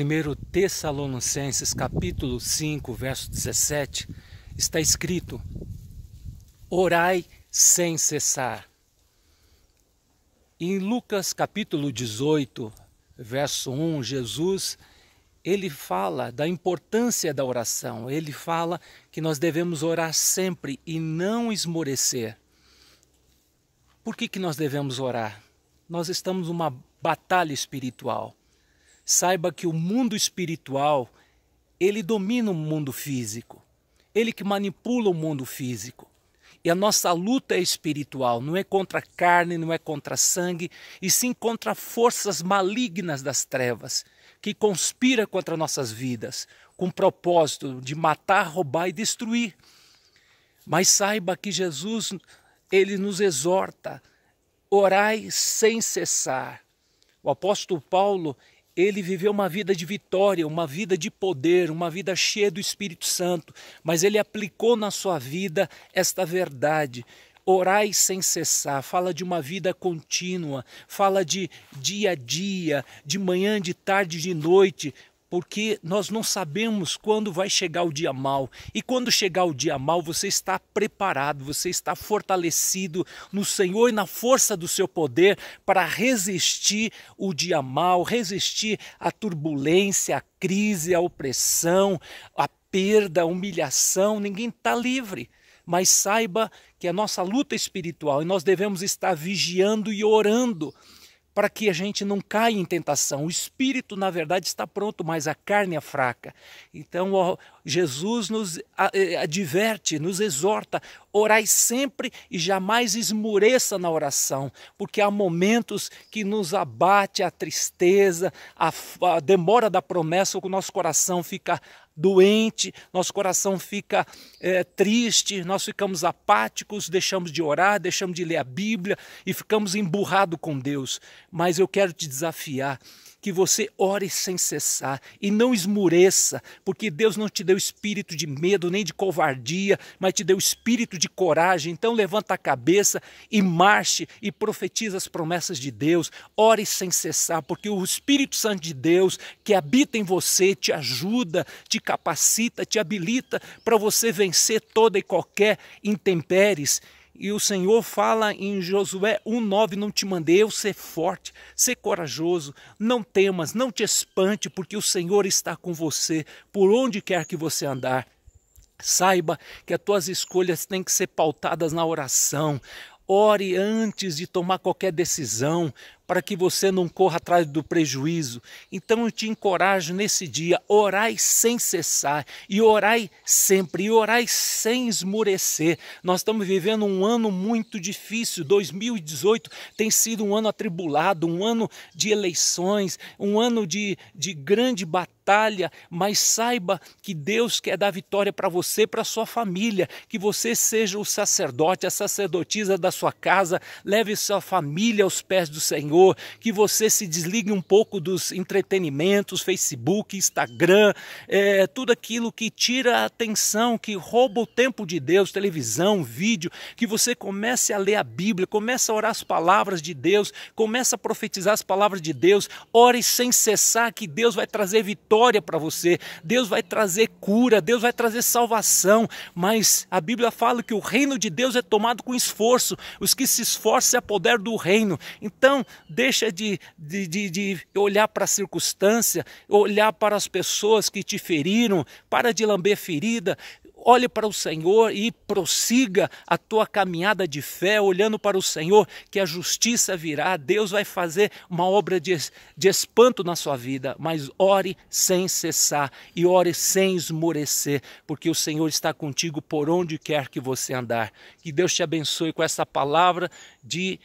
1 Tessalonicenses capítulo 5, verso 17, está escrito: Orai sem cessar. Em Lucas capítulo 18, verso 1, Jesus ele fala da importância da oração. Ele fala que nós devemos orar sempre e não esmorecer. Por que, que nós devemos orar? Nós estamos numa batalha espiritual. Saiba que o mundo espiritual, ele domina o mundo físico. Ele que manipula o mundo físico. E a nossa luta é espiritual, não é contra carne, não é contra sangue, e sim contra forças malignas das trevas que conspira contra nossas vidas, com o propósito de matar, roubar e destruir. Mas saiba que Jesus, ele nos exorta, orai sem cessar. O apóstolo Paulo, ele viveu uma vida de vitória, uma vida de poder, uma vida cheia do Espírito Santo, mas ele aplicou na sua vida esta verdade. Orai sem cessar, fala de uma vida contínua, fala de dia a dia, de manhã, de tarde, de noite, porque nós não sabemos quando vai chegar o dia mal. E quando chegar o dia mal, você está preparado, você está fortalecido no Senhor e na força do seu poder para resistir o dia mal, resistir à turbulência, à crise, à opressão, à perda, à humilhação. Ninguém está livre. Mas saiba que é a nossa luta espiritual e nós devemos estar vigiando e orando para que a gente não caia em tentação. O espírito, na verdade, está pronto, mas a carne é fraca. Então, ó, Jesus nos é, adverte, nos exorta: orai sempre e jamais esmoreça na oração, porque há momentos que nos abate a tristeza, a, a demora da promessa, o nosso coração fica doente, nosso coração fica é, triste, nós ficamos apáticos, deixamos de orar, deixamos de ler a Bíblia e ficamos emburrado com Deus. Mas eu quero te desafiar que você ore sem cessar e não esmureça, porque Deus não te deu espírito de medo nem de covardia, mas te deu espírito de coragem. Então levanta a cabeça e marche e profetiza as promessas de Deus. Ore sem cessar, porque o Espírito Santo de Deus que habita em você te ajuda, te capacita, te habilita para você vencer toda e qualquer intempéries e o Senhor fala em Josué 1,9: Não te mandei eu ser forte, ser corajoso, não temas, não te espante, porque o Senhor está com você, por onde quer que você andar. Saiba que as tuas escolhas têm que ser pautadas na oração. Ore antes de tomar qualquer decisão para que você não corra atrás do prejuízo. Então eu te encorajo nesse dia, orai sem cessar, e orai sempre, e orai sem esmorecer. Nós estamos vivendo um ano muito difícil, 2018 tem sido um ano atribulado, um ano de eleições, um ano de, de grande batalha, mas saiba que Deus quer dar vitória para você, para sua família, que você seja o sacerdote, a sacerdotisa da sua casa, leve sua família aos pés do Senhor que você se desligue um pouco dos entretenimentos, Facebook, Instagram, é, tudo aquilo que tira a atenção, que rouba o tempo de Deus, televisão, vídeo, que você comece a ler a Bíblia, comece a orar as palavras de Deus, comece a profetizar as palavras de Deus, ore sem cessar que Deus vai trazer vitória para você, Deus vai trazer cura, Deus vai trazer salvação, mas a Bíblia fala que o reino de Deus é tomado com esforço, os que se esforçam se apoderam do reino. Então, deixa de, de, de, de olhar para a circunstância, olhar para as pessoas que te feriram, para de lamber ferida, olhe para o Senhor e prossiga a tua caminhada de fé, olhando para o Senhor, que a justiça virá, Deus vai fazer uma obra de, de espanto na sua vida, mas ore sem cessar e ore sem esmorecer, porque o Senhor está contigo por onde quer que você andar. Que Deus te abençoe com essa palavra de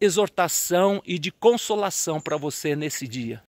exortação e de consolação para você nesse dia.